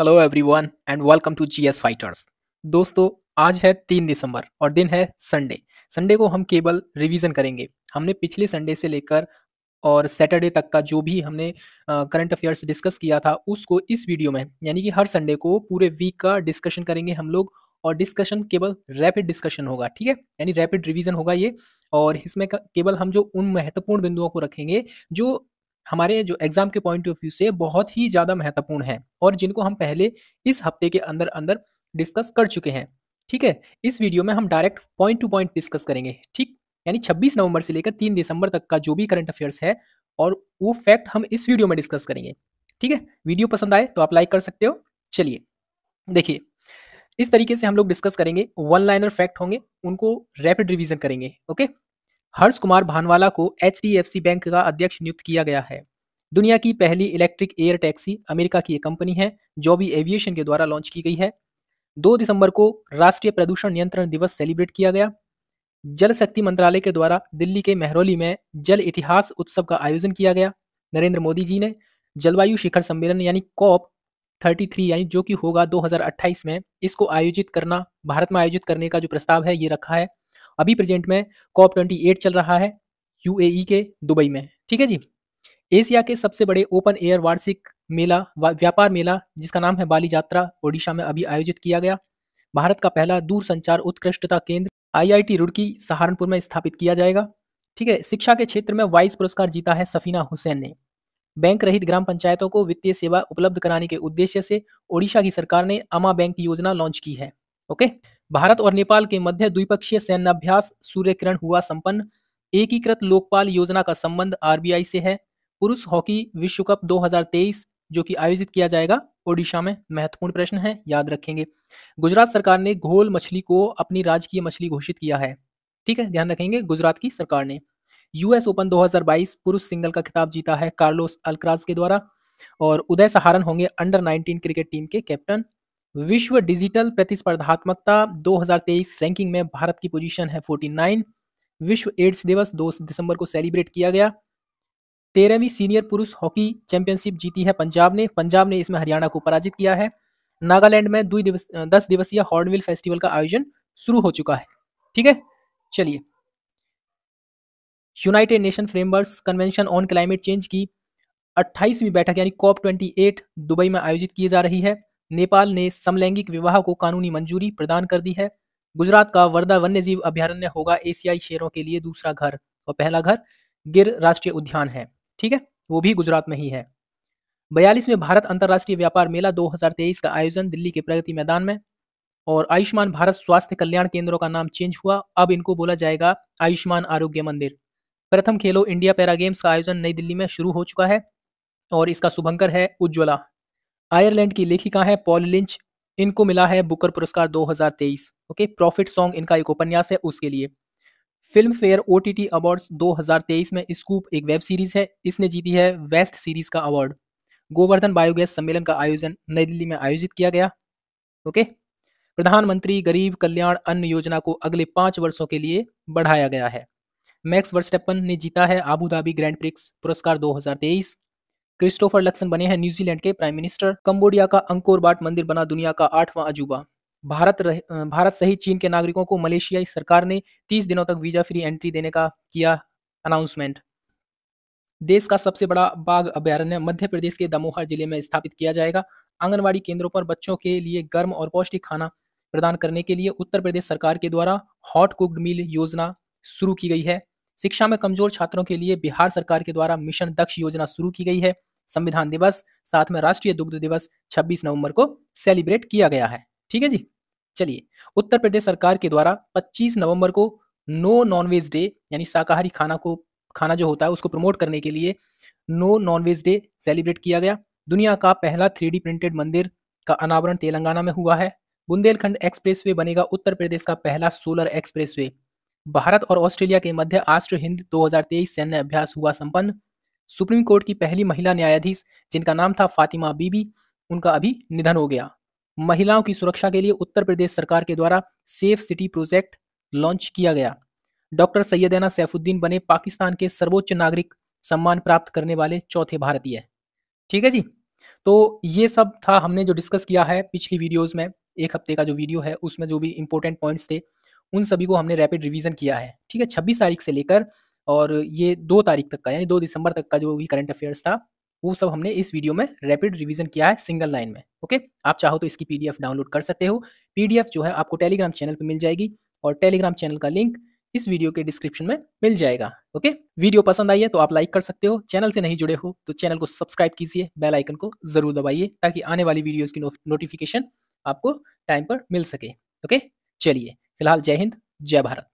hello everyone and welcome to GS fighters दोस्तों आज है तीन दिसंबर और दिन है संडे संडे को हम केवल रिवीजन करेंगे हमने पिछले संडे से लेकर और सैटरडे तक का जो भी हमने करंट अफेयर्स डिस्कस किया था उसको इस वीडियो में यानी कि हर संडे को पूरे वीक का डिस्कशन करेंगे हम लोग और डिस्कशन केवल रैपिड डिस्कशन होगा ठीक है यानी रैपिड रिवीजन होगा ये और इसमें केवल हम जो उन महत्वपूर्ण बिंदुओं को रखेंगे जो हमारे जो एग्जाम के पॉइंट ऑफ व्यू से बहुत ही ज़्यादा महत्वपूर्ण है और जिनको हम पहले इस हफ्ते के अंदर अंदर डिस्कस कर चुके हैं ठीक है इस वीडियो में हम direct point to point discuss करेंगे ठीक यानी 26 नवंबर से लेकर 3 दिसंबर तक का जो भी करंट अफेयर्स है और वो फैक्ट हम इस वीडियो में डिस्कस करेंगे ठीक है वीडियो पसंद आए तो आप लाइक कर सकते हो चलिए देखिए इस तरीके से हम लोग डिस्कस करेंगे वन लाइनर फैक्ट होंगे उनको रैपिड रिवीजन करेंगे ओके हर्ष कुमार भानवाला को एच बैंक का अध्यक्ष नियुक्त किया गया है दुनिया की पहली इलेक्ट्रिक एयर टैक्सी अमेरिका की एक कंपनी है जो भी एविएशन के द्वारा लॉन्च की गई है दो दिसंबर को राष्ट्रीय प्रदूषण नियंत्रण दिवस सेलिब्रेट किया गया जल शक्ति मंत्रालय के द्वारा दिल्ली के मेहरौली में जल इतिहास उत्सव का आयोजन किया गया नरेंद्र मोदी जी ने जलवायु शिखर सम्मेलन यानी कॉप 33 यानी जो कि होगा 2028 में इसको आयोजित करना भारत में आयोजित करने का जो प्रस्ताव है ये रखा है अभी प्रेजेंट में कॉप ट्वेंटी चल रहा है यूएई के दुबई में ठीक है जी एशिया के सबसे बड़े ओपन एयर वार्षिक मेला व्यापार मेला जिसका नाम है बाली यात्रा ओडिशा में अभी आयोजित किया गया भारत का पहला दूर संचार उत्कृष्टता केंद्र आईआईटी रुड़की सहारनपुर में स्थापित किया जाएगा ठीक है शिक्षा के क्षेत्र में वाइस पुरस्कार जीता है सफीना हुसैन ने बैंक रहित ग्राम पंचायतों को वित्तीय सेवा उपलब्ध कराने के उद्देश्य से ओडिशा की सरकार ने अमा बैंक योजना लॉन्च की है ओके भारत और नेपाल के मध्य द्विपक्षीय सैन्याभ्यास सूर्यकिरण हुआ संपन्न एकीकृत लोकपाल योजना का संबंध आरबीआई से है पुरुष हॉकी विश्व कप 2023 जो कि आयोजित किया जाएगा ओडिशा में महत्वपूर्ण प्रश्न है याद रखेंगे गुजरात सरकार ने घोल मछली को अपनी राजकीय मछली घोषित किया है ठीक है ध्यान रखेंगे गुजरात की सरकार ने यूएस ओपन 2022 पुरुष सिंगल का खिताब जीता है कार्लोस अलक्राज के द्वारा और उदय सहारन होंगे अंडर 19 क्रिकेट टीम के कैप्टन विश्व डिजिटल प्रतिस्पर्धात्मकता 2023 रैंकिंग में भारत की पोजीशन है 49 विश्व एड्स दिवस 2 दिसंबर को सेलिब्रेट किया गया तेरहवीं सीनियर पुरुष हॉकी चैंपियनशिप जीती है पंजाब ने पंजाब ने इसमें हरियाणा को पराजित किया है नागालैंड में दो दिवस दस दिवसीय हॉर्नविल फेस्टिवल का आयोजन शुरू हो चुका है ठीक है चलिए United Nation Framework Convention on Climate Change की अट्ठाईसवीं बैठक यानी कॉप ट्वेंटी एट दुबई में आयोजित की जा रही है नेपाल ने समलैंगिक विवाह को कानूनी मंजूरी प्रदान कर दी है गुजरात का वर्धा वन्यजीव अभ्यारण्य होगा एशियाई शेरों के लिए दूसरा घर और पहला घर गिर राष्ट्रीय उद्यान है ठीक है वो भी गुजरात में ही है बयालीसवें भारत अंतर्राष्ट्रीय व्यापार मेला 2023 का आयोजन दिल्ली के प्रगति मैदान में और आयुष्मान भारत स्वास्थ्य कल्याण केंद्रों का नाम चेंज हुआ अब इनको बोला जाएगा आयुष्मान आरोग्य मंदिर प्रथम खेलो इंडिया पैरा गेम्स का आयोजन नई दिल्ली में शुरू हो चुका है और इसका शुभंकर है उज्ज्वला आयरलैंड की लेखिका हैं पॉल लिंच इनको मिला है बुकर पुरस्कार 2023 ओके प्रॉफिट सॉन्ग इनका एक उपन्यास है उसके लिए Filmfare O T T award में स्कूप एक वेब सीरीज है इसने जीती है वेस्ट सीरीज का अवार्ड गोवर्धन बायोगैस सम्मेलन का आयोजन नई दिल्ली में आयोजित किया गया ओके प्रधानमंत्री गरीब कल्याण अन्न योजना को अगले पांच वर्षों के लिए बढ़ाया गया है मैक्स वर्स्टेपन ने जीता है आबू धाबी ग्रैंड प्रिक्स पुरस्कार 2023 क्रिस्टोफर लक्सन बने हैं न्यूजीलैंड के प्राइम मिनिस्टर कंबोडिया का अंकोर बाट मंदिर बना दुनिया का आठवां अजूबा भारत रह, भारत सहित चीन के नागरिकों को मलेशियाई सरकार ने 30 दिनों तक वीजा फ्री एंट्री देने का किया अनाउंसमेंट देश का सबसे बड़ा बाघ अभ्यारण्य मध्य प्रदेश के दमोहर जिले में स्थापित किया जाएगा आंगनबाड़ी केंद्रों पर बच्चों के लिए गर्म और पौष्टिक खाना प्रदान करने के लिए उत्तर प्रदेश सरकार के द्वारा हॉट कुक्ड मील योजना शुरू की गई है शिक्षा में कमजोर छात्रों के लिए बिहार सरकार के द्वारा मिशन दक्ष योजना शुरू की गई है संविधान दिवस साथ में राष्ट्रीय दुग्ध दिवस 26 नवंबर को सेलिब्रेट किया गया है ठीक है जी चलिए उत्तर प्रदेश सरकार के द्वारा 25 नवंबर को नो नॉनवेज डे यानी शाकाहारी खाना को खाना जो होता है उसको प्रमोट करने के लिए नो नॉनवेज डे सेलिब्रेट किया गया दुनिया का पहला थ्री प्रिंटेड मंदिर का अनावरण तेलंगाना में हुआ है बुंदेलखंड एक्सप्रेसवे बनेगा उत्तर प्रदेश का पहला सोलर एक्सप्रेसवे भारत और ऑस्ट्रेलिया के मध्य राष्ट्र हिंद 2023 सैन्य अभ्यास हुआ संपन्न सुप्रीम कोर्ट की पहली महिला न्यायाधीश जिनका नाम था फातिमा बीबी उनका अभी निधन हो गया महिलाओं की सुरक्षा के लिए उत्तर प्रदेश सरकार के द्वारा सेफ सिटी प्रोजेक्ट लॉन्च किया गया डॉक्टर सैयदना सैफुद्दीन बने पाकिस्तान के सर्वोच्च नागरिक सम्मान प्राप्त करने वाले चौथे भारतीय ठीक है जी तो ये सब था हमने जो डिस्कस किया है पिछली वीडियोस में एक हफ्ते का जो वीडियो है उसमें जो भी इंपॉर्टेंट पॉइंट्स थे उन सभी को हमने रैपिड रिवीजन किया है ठीक है छब्बीस तारीख से लेकर और ये दो तारीख तक का यानी दो दिसंबर तक का जो भी करंट अफेयर्स था वो सब हमने इस वीडियो में रैपिड रिवीजन किया है सिंगल लाइन में ओके आप चाहो तो इसकी पीडीएफ डाउनलोड कर सकते हो पीडीएफ जो है आपको टेलीग्राम चैनल पर मिल जाएगी और टेलीग्राम चैनल का लिंक इस वीडियो के डिस्क्रिप्शन में मिल जाएगा ओके वीडियो पसंद आई है तो आप लाइक कर सकते हो चैनल से नहीं जुड़े हो तो चैनल को सब्सक्राइब कीजिए बेल आइकन को जरूर दबाइए ताकि आने वाली वीडियोज़ की नोटिफिकेशन आपको टाइम पर मिल सके ओके चलिए फिलहाल जय हिंद जय भारत